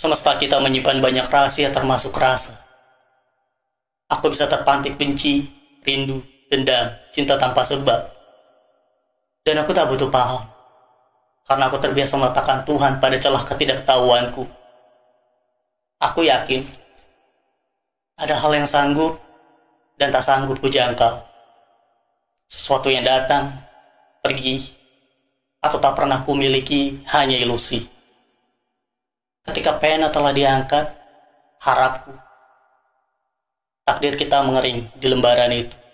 Semesta kita menyimpan banyak rahasia termasuk rasa. Aku bisa terpantik benci, rindu, dendam, cinta tanpa sebab. Dan aku tak butuh paham. Karena aku terbiasa meletakkan Tuhan pada celah ketidaktahuanku. Aku yakin ada hal yang sanggup dan tak sanggup kujangkau. Sesuatu yang datang, pergi, atau tak pernah kumiliki hanya ilusi. Ketika pena telah diangkat, harapku takdir kita mengering di lembaran itu.